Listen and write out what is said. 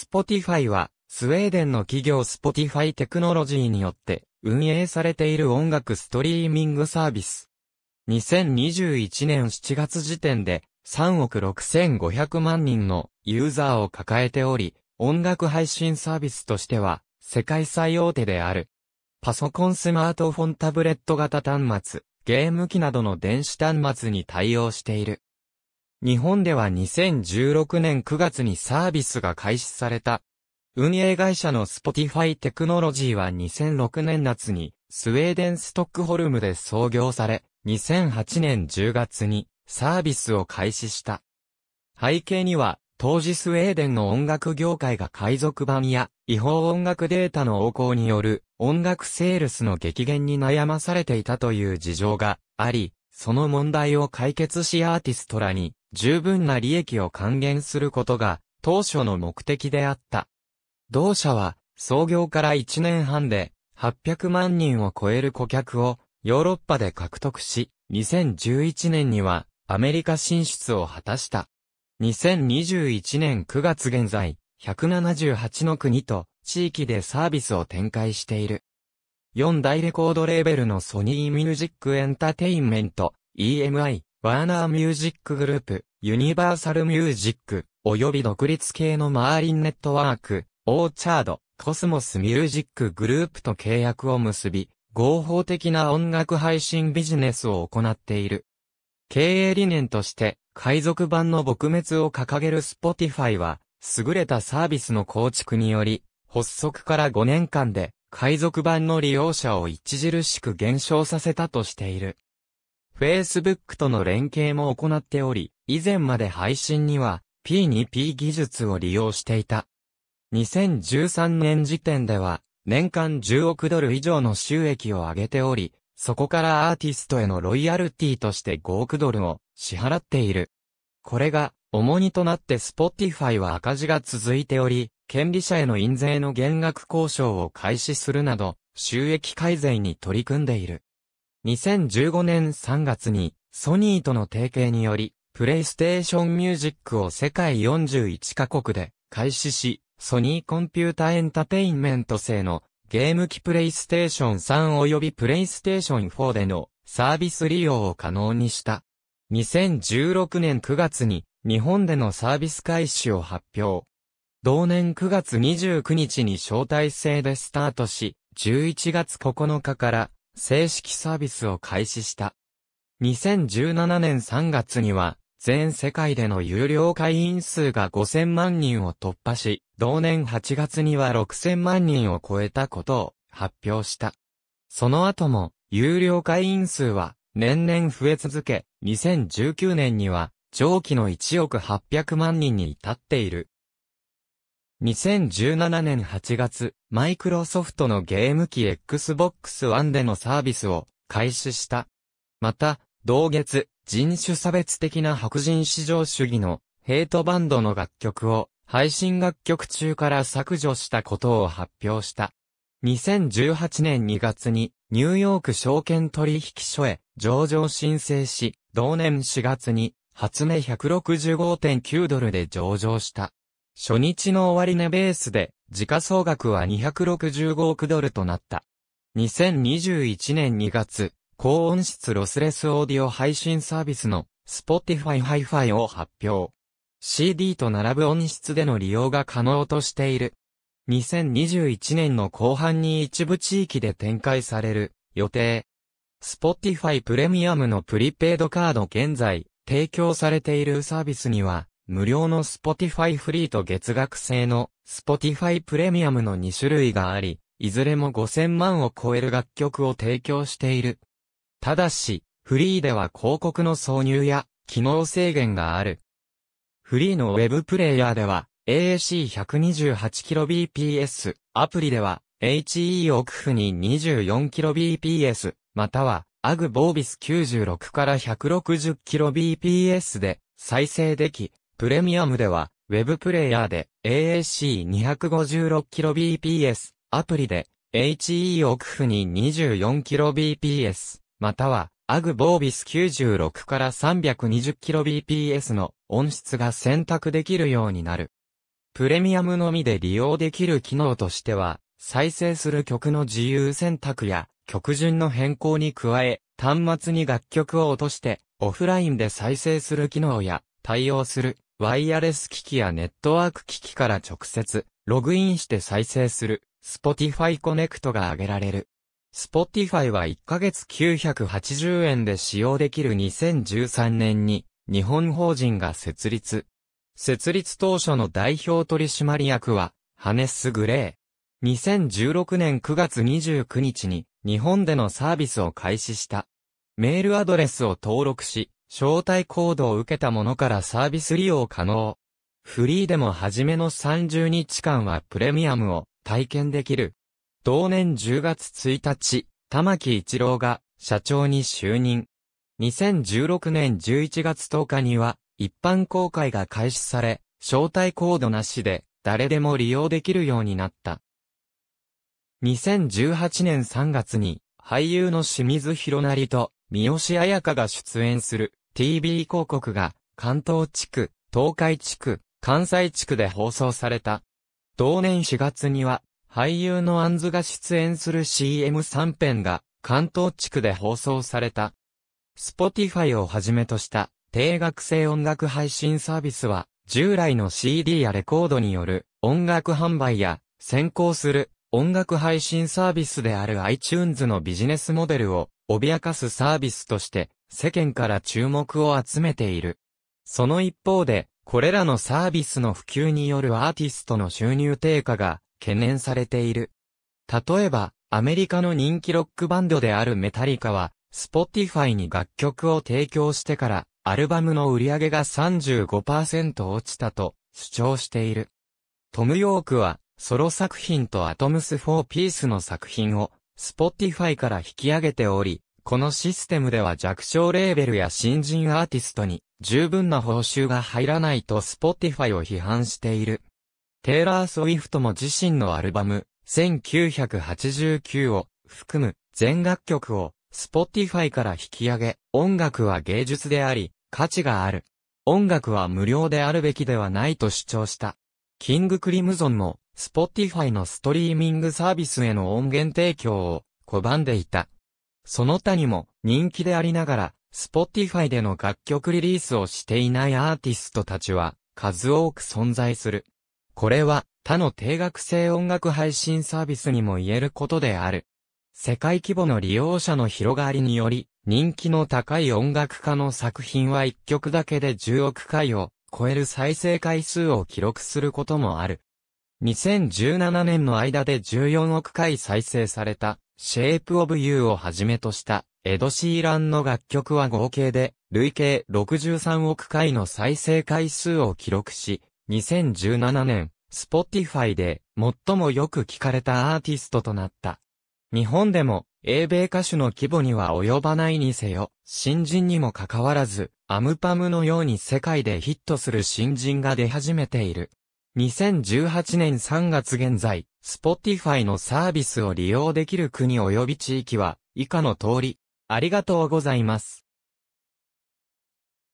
Spotify は、スウェーデンの企業 Spotify テクノロジーによって運営されている音楽ストリーミングサービス。2021年7月時点で3億6500万人のユーザーを抱えており、音楽配信サービスとしては世界最大手である。パソコンスマートフォンタブレット型端末、ゲーム機などの電子端末に対応している。日本では2016年9月にサービスが開始された。運営会社の Spotify テクノロジーは2006年夏にスウェーデンストックホルムで創業され、2008年10月にサービスを開始した。背景には、当時スウェーデンの音楽業界が海賊版や違法音楽データの横行による音楽セールスの激減に悩まされていたという事情があり、その問題を解決しアーティストらに十分な利益を還元することが当初の目的であった。同社は創業から1年半で800万人を超える顧客をヨーロッパで獲得し、2011年にはアメリカ進出を果たした。2021年9月現在、178の国と地域でサービスを展開している。4大レコードレーベルのソニーミュージックエンタテインメント、EMI、ワーナーミュージックグループ、ユニバーサルミュージック、及び独立系のマーリンネットワーク、オーチャード、コスモスミュージックグループと契約を結び、合法的な音楽配信ビジネスを行っている。経営理念として、海賊版の撲滅を掲げるスポティファイは、優れたサービスの構築により、発足から5年間で、海賊版の利用者を著しく減少させたとしている。Facebook との連携も行っており、以前まで配信には P2P 技術を利用していた。2013年時点では、年間10億ドル以上の収益を上げており、そこからアーティストへのロイヤルティとして5億ドルを支払っている。これが、重荷となって Spotify は赤字が続いており、権利者への印税の減額交渉を開始するなど、収益改善に取り組んでいる。2015年3月にソニーとの提携により、プレイステーションミュージックを世界41カ国で開始し、ソニーコンピュータエンタテインメント製のゲーム機プレイステーション3及びプレイステーション4でのサービス利用を可能にした。2016年9月に日本でのサービス開始を発表。同年9月29日に招待制でスタートし、11月9日から正式サービスを開始した。2017年3月には、全世界での有料会員数が5000万人を突破し、同年8月には6000万人を超えたことを発表した。その後も、有料会員数は年々増え続け、2019年には上記の1億800万人に至っている。2017年8月、マイクロソフトのゲーム機 Xbox One でのサービスを開始した。また、同月、人種差別的な白人至上主義のヘイトバンドの楽曲を配信楽曲中から削除したことを発表した。2018年2月にニューヨーク証券取引所へ上場申請し、同年4月に発明165.9ドルで上場した。初日の終値ベースで、時価総額は265億ドルとなった。2021年2月、高音質ロスレスオーディオ配信サービスの Spotify Hi-Fi を発表。CD と並ぶ音質での利用が可能としている。2021年の後半に一部地域で展開される予定。Spotify プレミアムのプリペイドカード現在提供されているサービスには無料の Spotify フリーと月額制の Spotify プレミアムの2種類があり、いずれも5000万を超える楽曲を提供している。ただし、フリーでは広告の挿入や機能制限がある。フリーのウェブプレイヤーでは AAC128kbps、アプリでは HE オクフに 24kbps、またはアグボービス96から 160kbps で再生でき、プレミアムでは、ウェブプレイヤーで AAC256kbps、アプリで HE オクフに 24kbps、または AG ボービス96から 320kbps の音質が選択できるようになる。プレミアムのみで利用できる機能としては、再生する曲の自由選択や曲順の変更に加え、端末に楽曲を落としてオフラインで再生する機能や対応するワイヤレス機器やネットワーク機器から直接、ログインして再生する、Spotify Connect が挙げられる。Spotify は1ヶ月980円で使用できる2013年に、日本法人が設立。設立当初の代表取締役は、ハネス・グレー。2016年9月29日に、日本でのサービスを開始した。メールアドレスを登録し、招待コードを受けた者からサービス利用可能。フリーでも初めの30日間はプレミアムを体験できる。同年10月1日、玉木一郎が社長に就任。2016年11月10日には一般公開が開始され、招待コードなしで誰でも利用できるようになった。2018年3月に俳優の清水博成と三好彩香が出演する TV 広告が関東地区、東海地区、関西地区で放送された。同年4月には、俳優のアンズが出演する CM3 編が関東地区で放送された。Spotify をはじめとした定額制音楽配信サービスは、従来の CD やレコードによる音楽販売や先行する音楽配信サービスである iTunes のビジネスモデルを脅かすサービスとして世間から注目を集めている。その一方で、これらのサービスの普及によるアーティストの収入低下が懸念されている。例えば、アメリカの人気ロックバンドであるメタリカは、Spotify に楽曲を提供してから、アルバムの売り上げが35%落ちたと主張している。トム・ヨークは、ソロ作品とアトムス・フォー・ピースの作品を Spotify から引き上げており、このシステムでは弱小レーベルや新人アーティストに十分な報酬が入らないと Spotify を批判している。テイラー・ソウィフトも自身のアルバム、1989を含む全楽曲を Spotify から引き上げ、音楽は芸術であり、価値がある。音楽は無料であるべきではないと主張した。キング・クリムゾンも Spotify のストリーミングサービスへの音源提供を拒んでいた。その他にも人気でありながら、Spotify での楽曲リリースをしていないアーティストたちは数多く存在する。これは他の定額制音楽配信サービスにも言えることである。世界規模の利用者の広がりにより、人気の高い音楽家の作品は1曲だけで10億回を超える再生回数を記録することもある。2017年の間で14億回再生された、Shape of You をはじめとした、エド・シーランの楽曲は合計で、累計63億回の再生回数を記録し、2017年、Spotify で最もよく聴かれたアーティストとなった。日本でも、英米歌手の規模には及ばないにせよ、新人にもかかわらず、アムパムのように世界でヒットする新人が出始めている。2018年3月現在、Spotify のサービスを利用できる国及び地域は、以下の通り、ありがとうございます。